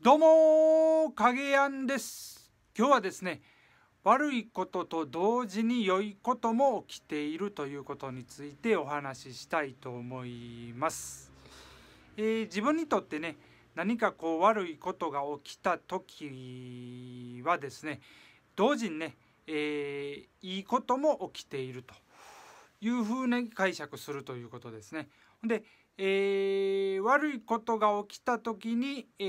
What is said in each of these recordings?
どうも影やんです今日はですね悪いことと同時に良いことも起きているということについてお話ししたいと思います、えー、自分にとってね何かこう悪いことが起きた時はですね同時にね、えー、いいことも起きているというふうに解釈するということですね。で、えー、悪いことが起きた時に、え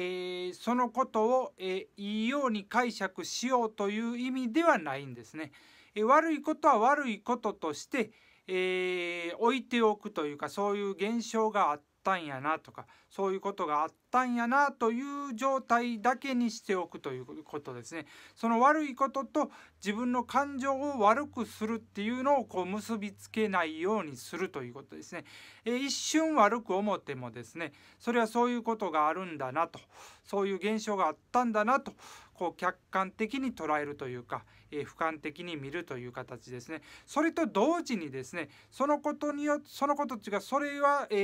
ー、そのことを、えー、いいように解釈しようという意味ではないんですね。え悪いことは悪いこととして、え置いておくというかそういう現象があったんやなとかそういうことがあっったんやなという状態だけにしておくということですね。その悪いことと自分の感情を悪くするっていうのをこう結びつけないようにするということですね。え一瞬悪く思ってもですねそれはそういうことがあるんだなとそういう現象があったんだなとこう客観的に捉えるというか、えー、俯瞰的に見るという形ですね。それと同時にですねそのことによそのことっていうかそれは、え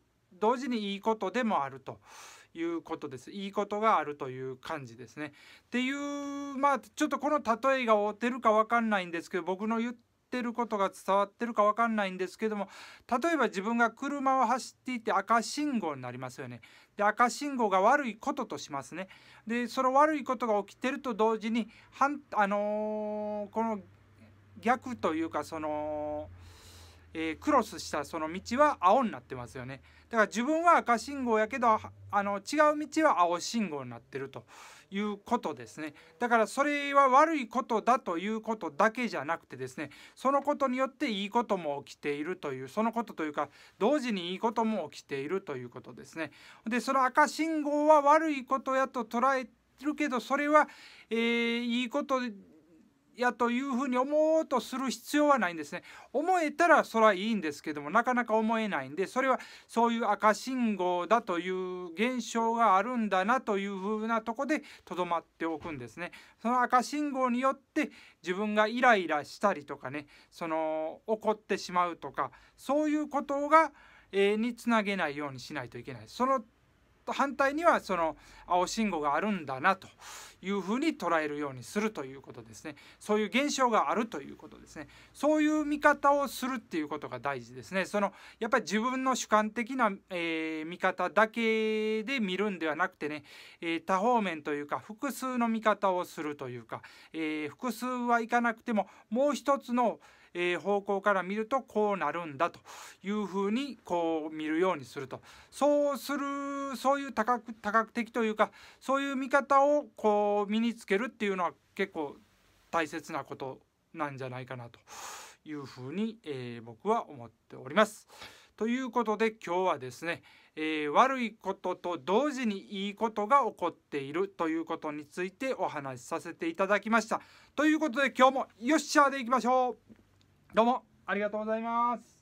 ー同時にいいことでもあるということですいいことがあるという感じですね。っていうまあちょっとこの例えが合うてるか分かんないんですけど僕の言ってることが伝わってるか分かんないんですけども例えば自分が車を走っていて赤信号になりますよね。で赤信号が悪いこととしますね。でその悪いことが起きてると同時にあのー、この逆というかその。えー、クロスしたその道は青になってますよねだから自分は赤信号やけどあの違う道は青信号になってるということですねだからそれは悪いことだということだけじゃなくてですねそのことによっていいことも起きているというそのことというか同時にいいことも起きているということですねでその赤信号は悪いことやと捉えるけどそれは、えー、いいことやというふうに思おうとする必要はないんですね。思えたらそれはいいんですけどもなかなか思えないんでそれはそういう赤信号だという現象があるんだなというふうなとこでとどまっておくんですね。その赤信号によって自分がイライラしたりとかねその怒ってしまうとかそういうことが、えー、につなげないようにしないといけない。そのと反対にはその青信号があるんだなというふうに捉えるようにするということですねそういう現象があるということですねそういう見方をするっていうことが大事ですねそのやっぱり自分の主観的な、えー、見方だけで見るんではなくてね、えー、多方面というか複数の見方をするというか、えー、複数はいかなくてももう一つの、えー、方向から見るとこうなるんだというふうにこう見るようにするとそうするそういう多角多角的というかそういう見方をこう身につけるっていうのは結構大切なことなんじゃないかなというふうに、えー、僕は思っております。ということで今日はですね、えー、悪いことと同時にいいことが起こっているということについてお話しさせていただきました。ということで今日もよっしゃーでいきましょうどうもありがとうございます